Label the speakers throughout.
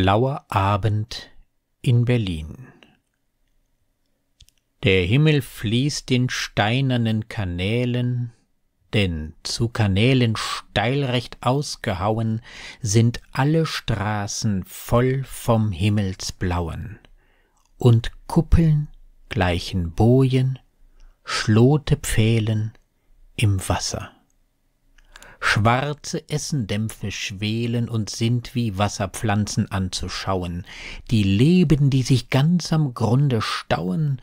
Speaker 1: blauer Abend in Berlin. Der Himmel fließt in steinernen Kanälen, denn zu Kanälen steilrecht ausgehauen sind alle Straßen voll vom Himmelsblauen, und Kuppeln gleichen Bojen, Schlote Pfählen im Wasser. Schwarze Essendämpfe schwelen und sind wie Wasserpflanzen anzuschauen. Die Leben, die sich ganz am Grunde stauen,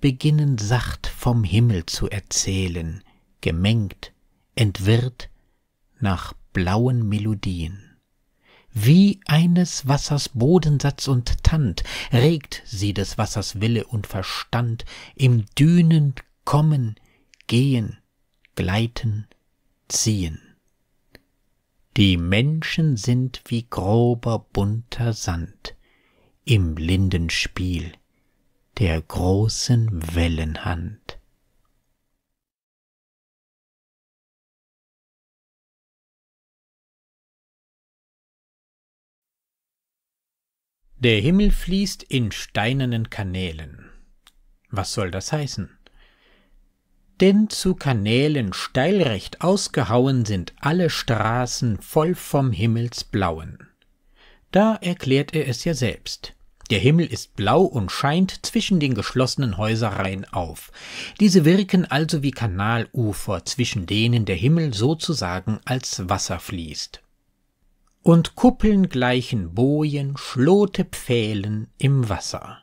Speaker 1: beginnen sacht vom Himmel zu erzählen, gemengt, entwirrt nach blauen Melodien. Wie eines Wassers Bodensatz und Tand regt sie des Wassers Wille und Verstand im Dünen kommen, gehen, gleiten, ziehen. Die Menschen sind wie grober bunter Sand im Lindenspiel der großen Wellenhand. Der Himmel fließt in steinernen Kanälen. Was soll das heißen? denn zu Kanälen steilrecht ausgehauen sind alle Straßen voll vom Himmelsblauen. Da erklärt er es ja selbst. Der Himmel ist blau und scheint zwischen den geschlossenen Häuserreihen auf. Diese wirken also wie Kanalufer, zwischen denen der Himmel sozusagen als Wasser fließt. Und Kuppeln gleichen Bojen, Schlote Pfählen im Wasser.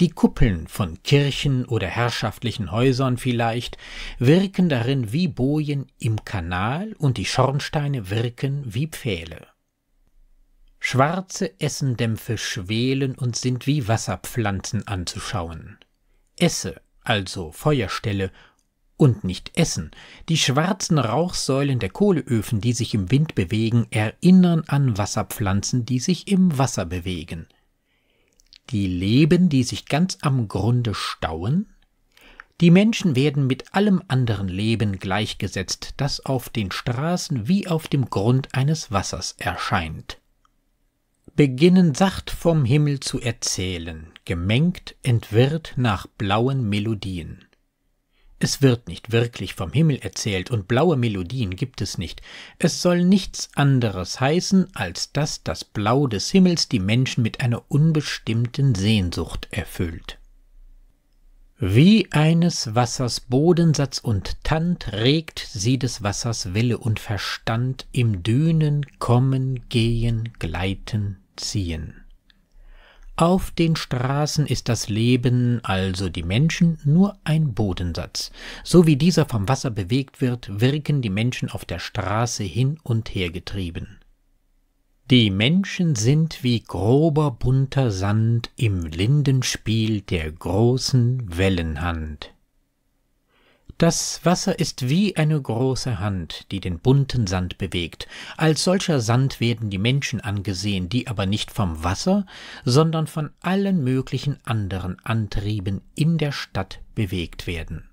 Speaker 1: Die Kuppeln von Kirchen oder herrschaftlichen Häusern vielleicht wirken darin wie Bojen im Kanal und die Schornsteine wirken wie Pfähle. Schwarze Essendämpfe schwelen und sind wie Wasserpflanzen anzuschauen. Esse, also Feuerstelle, und nicht Essen. Die schwarzen Rauchsäulen der Kohleöfen, die sich im Wind bewegen, erinnern an Wasserpflanzen, die sich im Wasser bewegen die leben, die sich ganz am Grunde stauen, die Menschen werden mit allem anderen Leben gleichgesetzt, das auf den Straßen wie auf dem Grund eines Wassers erscheint. Beginnen sacht vom Himmel zu erzählen, gemengt entwirrt nach blauen Melodien. Es wird nicht wirklich vom Himmel erzählt und blaue Melodien gibt es nicht. Es soll nichts anderes heißen, als dass das Blau des Himmels die Menschen mit einer unbestimmten Sehnsucht erfüllt. Wie eines Wassers Bodensatz und Tand regt sie des Wassers Wille und Verstand im Dünen, Kommen, Gehen, Gleiten, Ziehen. Auf den Straßen ist das Leben, also die Menschen, nur ein Bodensatz. So wie dieser vom Wasser bewegt wird, wirken die Menschen auf der Straße hin und her getrieben. Die Menschen sind wie grober bunter Sand im Lindenspiel der großen Wellenhand. Das Wasser ist wie eine große Hand, die den bunten Sand bewegt. Als solcher Sand werden die Menschen angesehen, die aber nicht vom Wasser, sondern von allen möglichen anderen Antrieben in der Stadt bewegt werden.